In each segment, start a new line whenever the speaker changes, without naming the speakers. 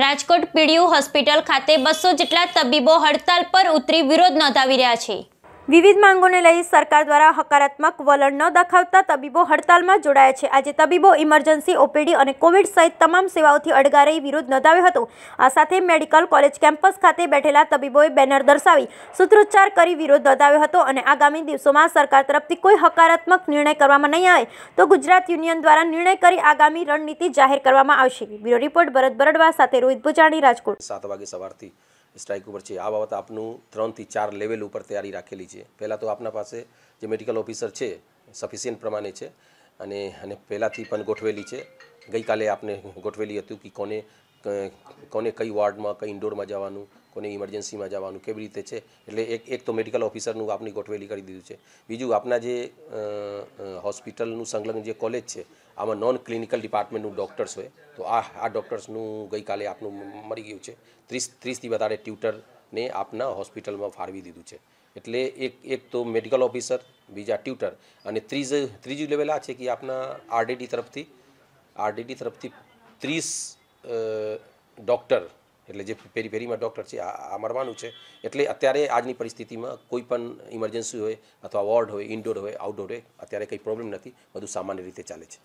Rajkot PDU hospital ખાતે બસો જેટલા તબીબો હડતાલ પર ઉતરી વિરોધ નોંધાવી રહ્યા છે વિવિધ માંગોને લઈ સરકાર દ્વારા હકારાત્મક વલણ ન દાખવતા તબીબો હડતાલમાં જોડાયા છે આજે તબીબો ઇમરજન્સી ઓપીડી અને કોવિડ સહિત તમામ સેવાઓથી અડગારે વિરોધ નોંધાવ્યો હતો આ સાથે મેડિકલ કોલેજ કેમ્પસ ખાતે બેઠેલા તબીબોએ બેનર દર્શાવી સૂત્રોચ્ચાર કરી વિરોધ નોંધાવ્યો હતો અને આગામી દિવસોમાં સરકાર તરફથી કોઈ હકારાત્મક નિર્ણય કરવામાં નહીં આવે તો ગુજરાત યુનિયન દ્વારા નિર્ણય કરી આગામી રણનીતિ જાહેર કરવામાં આવશે બ્યુરો રિપોર્ટ ભરત બરડવા સાથે રોહિત ભુજાણી રાજકોટ સાત વાગે
સવારથી સ્ટ્રાઇક ઉપર છે આ બાબત આપનું ત્રણથી ચાર લેવલ ઉપર તૈયારી રાખેલી છે પહેલાં તો આપના પાસે જે મેડિકલ ઓફિસર છે સફિશિયન્ટ પ્રમાણે છે અને અને પહેલાંથી પણ ગોઠવેલી છે ગઈકાલે આપને ગોઠવેલી હતું કે કોને કોને કઈ વોર્ડમાં કઈ ઇન્ડોરમાં જવાનું કોને ઇમરજન્સીમાં જવાનું કેવી રીતે છે એટલે એક એક તો મેડિકલ ઓફિસરનું આપની ગોઠવેલી કરી દીધું છે બીજું આપના જે હોસ્પિટલનું સંલગ્ન જે કોલેજ છે આમાં નોન ક્લિનિકલ ડિપાર્ટમેન્ટનું ડૉક્ટર્સ હોય તો આ આ ડૉક્ટર્સનું ગઈકાલે આપનું મરી ગયું છે ત્રીસ ત્રીસથી વધારે ટ્યુટરને આપના હોસ્પિટલમાં ફાળવી દીધું છે એટલે એક એક તો મેડિકલ ઓફિસર બીજા ટ્યુટર અને ત્રીજ ત્રીજું લેવલ આ છે કે આપના આરડીડી તરફથી આરડીડી તરફથી ત્રીસ ડૉક્ટર એટલે જે પેરી પેરીમાં ડૉક્ટર છે આ મરવાનું છે એટલે અત્યારે આજની પરિસ્થિતિમાં કોઈ પણ ઇમરજન્સી હોય અથવા વોર્ડ હોય ઇન્ડોર હોય આઉટડોર હોય અત્યારે કંઈ પ્રોબ્લેમ નથી બધું સામાન્ય રીતે ચાલે છે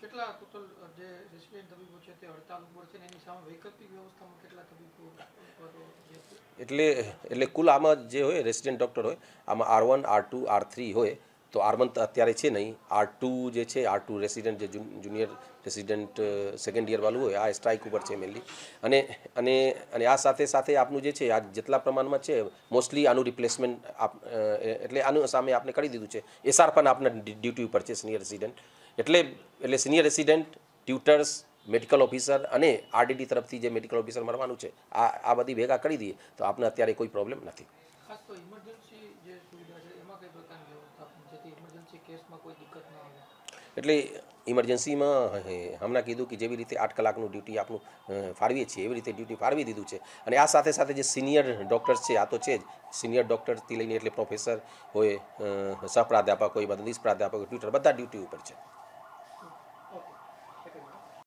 કેટલા ટોટલ જે રેસિડેન્ટ તબીબો છે તે હડતાલ ઉપર છે એની સામે વૈકલ્પિક વ્યવસ્થામાં કેટલા તબીબો એટલે એટલે કુલ આમાં જે હોય રેસિડેન્ટ ડૉક્ટર હોય આમાં R one R two R three હોય તો આર વન અત્યારે છે નહીં આર ટુ જે છે આર ટુ રેસિડેન્ટ જે જુનિયર રેસિડેન્ટ સેકન્ડ વાળું હોય આ સ્ટ્રાઇક ઉપર છે મેનલી અને અને અને આ સાથે સાથે આપનું જે છે આ જેટલા પ્રમાણમાં છે મોસ્ટલી આનું રિપ્લેસમેન્ટ આપ એટલે આનું સામે આપણે કરી દીધું છે એસઆર પણ આપના ડ્યુટી ઉપર છે સિનિયર રેસિડેન્ટ એટલે એટલે senior resident tutors medical officer અને આરડીડી તરફથી જે મેડિકલ ઓફિસર મળવાનું છે આ આ બધી ભેગા કરી દઈએ તો આપને અત્યારે કોઈ પ્રોબ્લેમ નથી એટલે ઇમરજન્સીમાં હમણાં કીધું કે જેવી રીતે આઠ કલાકનું ડ્યુટી આપણું ફાળવીએ છીએ એવી રીતે ડ્યુટી ફાળવી દીધું છે અને આ સાથે સાથે જે સિનિયર ડૉક્ટર્સ છે આ તો છે જ સિનિયર ડૉક્ટરથી લઈને એટલે પ્રોફેસર હોય સહ પ્રાધ્યાપક હોય મદદનીશ પ્રાધ્યાપક ટ્યુટર બધા ડ્યુટી ઉપર છે